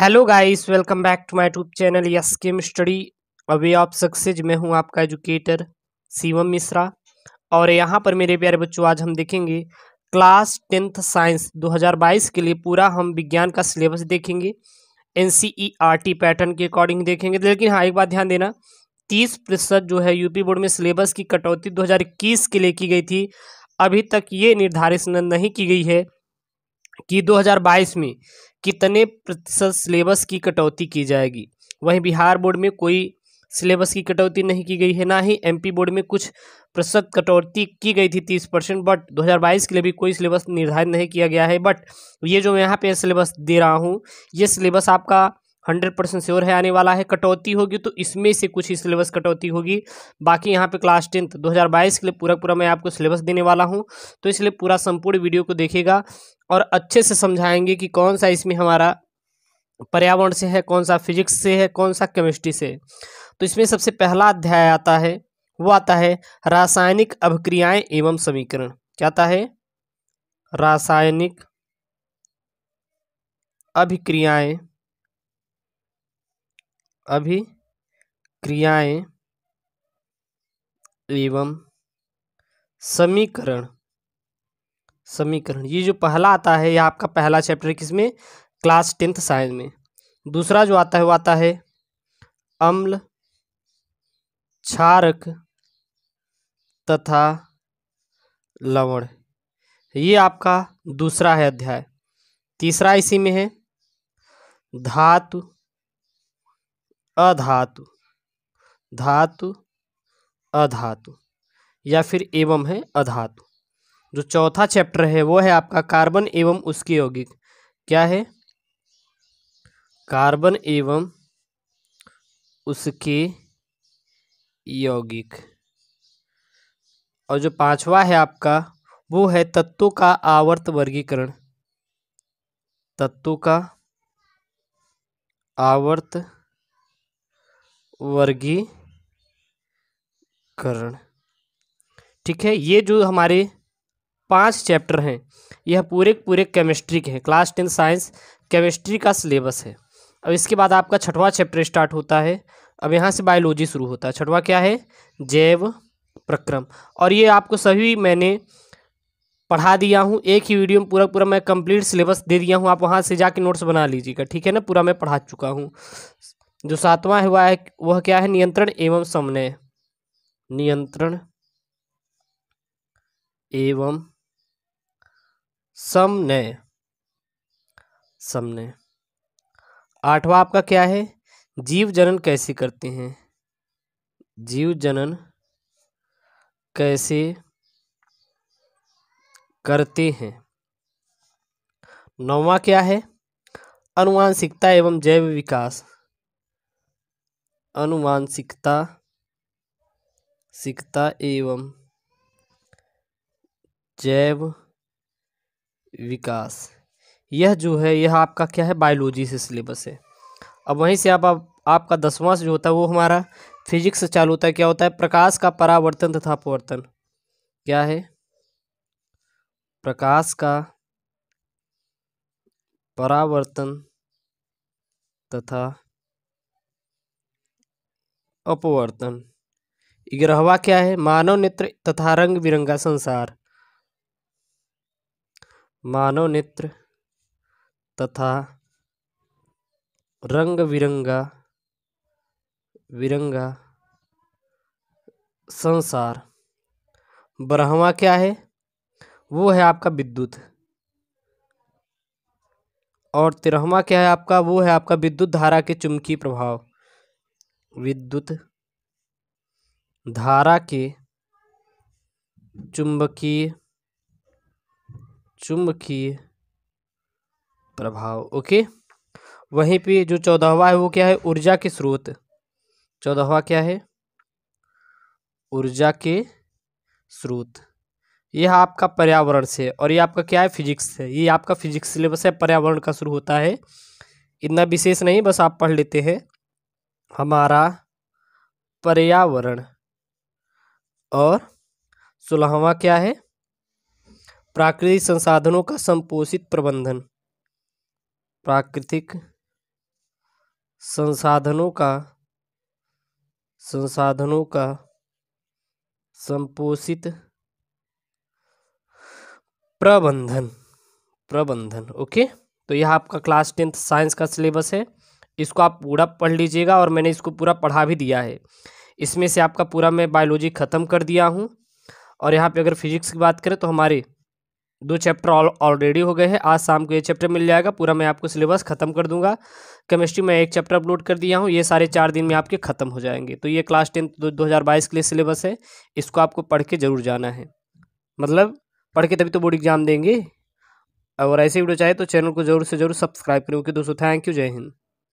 hello guys welcome back to my YouTube channel yes chem study away of success मैं हूं आपका educator Shivam Mishra और यहां पर मेरे प्यारे बच्चों आज हम देखेंगे क्लास टेंथ साइंस 2022 के लिए पूरा हम विज्ञान का सिलेबस देखेंगे एन पैटर्न e के अकॉर्डिंग देखेंगे लेकिन हाँ एक बात ध्यान देना तीस प्रतिशत जो है यूपी बोर्ड में सिलेबस की कटौती दो के लिए की गई थी अभी तक ये निर्धारित नहीं की गई है कि 2022 में कितने प्रतिशत सिलेबस की कटौती की जाएगी वहीं बिहार बोर्ड में कोई सिलेबस की कटौती नहीं की गई है ना ही एमपी बोर्ड में कुछ प्रतिशत कटौती की गई थी तीस परसेंट बट 2022 के लिए भी कोई सिलेबस निर्धारित नहीं किया गया है बट ये जो मैं यहाँ पे सिलेबस दे रहा हूँ ये सिलेबस आपका हंड्रेड परसेंट श्योर है आने वाला है कटौती होगी तो इसमें से कुछ ही सिलेबस कटौती होगी बाकी यहाँ पे क्लास टेंथ 2022 के लिए पूरा पूरा मैं आपको सिलेबस देने वाला हूँ तो इसलिए पूरा संपूर्ण वीडियो को देखेगा और अच्छे से समझाएंगे कि कौन सा इसमें हमारा पर्यावरण से है कौन सा फिजिक्स से है कौन सा केमिस्ट्री से तो इसमें सबसे पहला अध्याय आता है वो आता है रासायनिक अभिक्रियाएं एवं समीकरण क्या आता है रासायनिक अभिक्रियाएँ अभी क्रियाएं एवं समीकरण समीकरण ये जो पहला आता है यह आपका पहला चैप्टर है किसमें क्लास टेंथ साइंस में दूसरा जो आता है वो आता है अम्ल क्षारक तथा लवण ये आपका दूसरा है अध्याय तीसरा इसी में है धातु अधातु धातु अधातु या फिर एवं है अधातु जो चौथा चैप्टर है वो है आपका कार्बन एवं उसके यौगिक क्या है कार्बन एवं उसके यौगिक और जो पांचवा है आपका वो है तत्वों का आवर्त वर्गीकरण तत्वों का आवर्त वर्गीकरण ठीक है ये जो हमारे पांच चैप्टर हैं यह पूरे पूरे केमिस्ट्री के हैं क्लास टेन साइंस केमिस्ट्री का सिलेबस है अब इसके बाद आपका छठवां चैप्टर स्टार्ट होता है अब यहाँ से बायोलॉजी शुरू होता है छठवां क्या है जैव प्रक्रम और ये आपको सभी मैंने पढ़ा दिया हूँ एक ही वीडियो में पूरा पूरा मैं कंप्लीट सिलेबस दे दिया हूँ आप वहाँ से जाके नोट्स बना लीजिएगा ठीक है ना पूरा मैं पढ़ा चुका हूँ जो सातवां है वह वह क्या है नियंत्रण एवं समन्वय नियंत्रण एवं समन्वय समन्वय आठवां आपका क्या है जीव जनन कैसे करते हैं जीव जनन कैसे करते हैं नौवा क्या है अनुवांशिकता एवं जैव विकास अनुवांशिकता सिकता एवं जैव विकास यह जो है यह आपका क्या है बायोलॉजी से सिलेबस है अब वहीं से आप, आप आपका दसवां जो होता है वो हमारा फिजिक्स से चालू होता है क्या होता है प्रकाश का परावर्तन तथा अपवर्तन क्या है प्रकाश का परावर्तन तथा अपवर्तन ग्रहवा क्या है मानव नेत्र तथा रंग बिरंगा संसार मानव नेत्र तथा रंग बिरंगा बिरंगा संसार ब्रह्मा क्या है वो है आपका विद्युत और तिरहमा क्या है आपका वो है आपका विद्युत धारा के चुंबकीय प्रभाव विद्युत धारा के चुंबकीय चुंबकीय प्रभाव ओके वहीं पे जो चौदहवा है वो क्या है ऊर्जा के स्रोत चौदहवा क्या है ऊर्जा के स्रोत यह आपका पर्यावरण से और ये आपका क्या है फिजिक्स है ये आपका फिजिक्स सिलेबस है पर्यावरण का शुरू होता है इतना विशेष नहीं बस आप पढ़ लेते हैं हमारा पर्यावरण और सोलहवा क्या है प्राकृतिक संसाधनों का संपोषित प्रबंधन प्राकृतिक संसाधनों का संसाधनों का संपोषित प्रबंधन प्रबंधन ओके तो यह आपका क्लास टेंथ साइंस का सिलेबस है इसको आप पूरा पढ़ लीजिएगा और मैंने इसको पूरा पढ़ा भी दिया है इसमें से आपका पूरा मैं बायोलॉजी ख़त्म कर दिया हूँ और यहाँ पे अगर फिजिक्स की बात करें तो हमारे दो चैप्टर ऑलरेडी हो गए हैं आज शाम को ये चैप्टर मिल जाएगा पूरा मैं आपको सिलेबस ख़त्म कर दूंगा केमिस्ट्री में एक चैप्टर अपलोड कर दिया हूँ ये सारे चार दिन में आपके ख़त्म हो जाएंगे तो ये क्लास टेंथ दो हज़ार बाईस के लिए सिलेबस है इसको आपको पढ़ के ज़रूर जाना है मतलब पढ़ के तभी तो बोर्ड एग्ज़ाम देंगे और ऐसे वीडियो चाहे तो चैनल को ज़रूर से ज़रूर सब्सक्राइब करें ओके दोस्तों थैंक यू जय हिंद